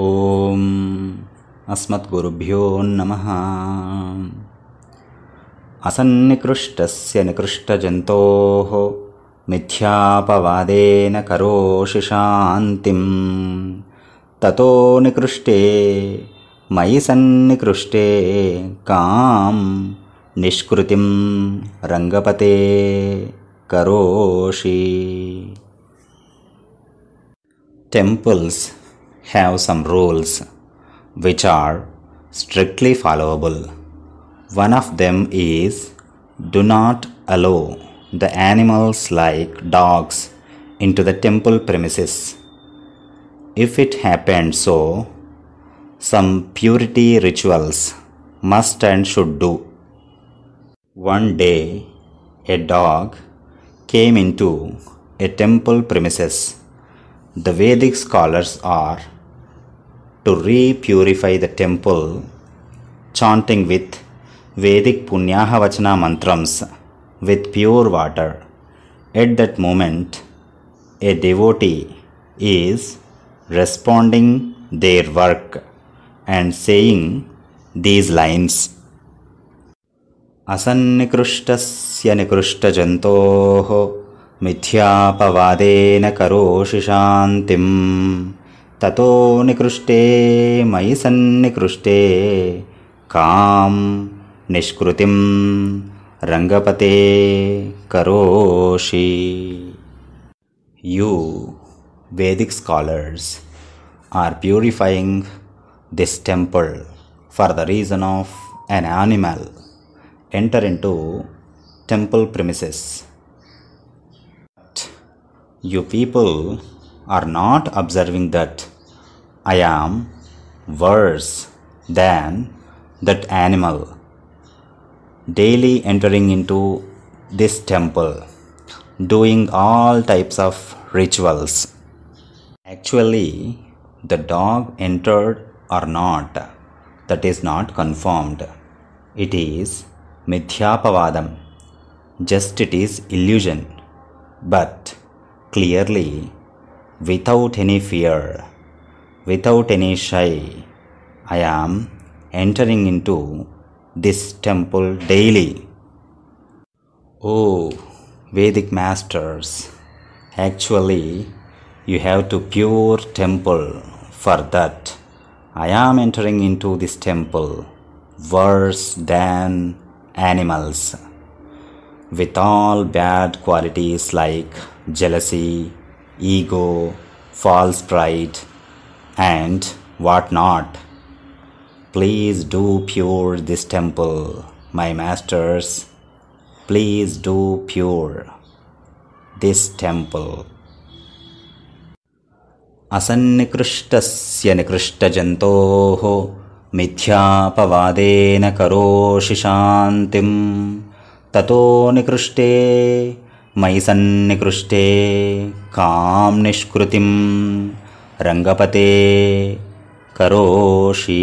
ॐ अस्मद्गुरुभ्यो नमः असन्निकृष्टस्य निकृष्टजन्तोः मिथ्यापवादेन करोषि शान्तिं ततो निकृष्टे मयि सन्निकृष्टे कां निष्कृतिं रङ्गपते करोषि temples have some rules which are strictly followable. One of them is do not allow the animals like dogs into the temple premises. If it happened so, some purity rituals must and should do. One day, a dog came into a temple premises. The Vedic scholars are to re purify the temple chanting with vedic punyaha vachana mantras with pure water at that moment a devotee is responding their work and saying these lines asannikrushtasya nikrushtajantoh mithyapavadena karoshishantim ततो निकृष्टे मयि सन्निकृष्टे काम निष्कृतिम रंगपते करोषि you Vedic scholars are purifying this temple for the reason of an animal enter into temple premises you people are not observing that I am worse than that animal. Daily entering into this temple, doing all types of rituals. Actually, the dog entered or not, that is not confirmed. It is mithyapavadam. Just it is illusion. But clearly, without any fear without any shy, I am entering into this temple daily. Oh, Vedic masters, actually, you have to pure temple for that. I am entering into this temple worse than animals with all bad qualities like jealousy, ego, false pride, and what not. Please do pure this temple, my masters. Please do pure this temple. असन्निकृष्टस्य निकृष्टजन्तोः मिथ्यापवादेन करोषि शान्तिं ततो निकृष्टे मयि सन्निकृष्टे कां निष्कृतिम् रङ्गपते करोषि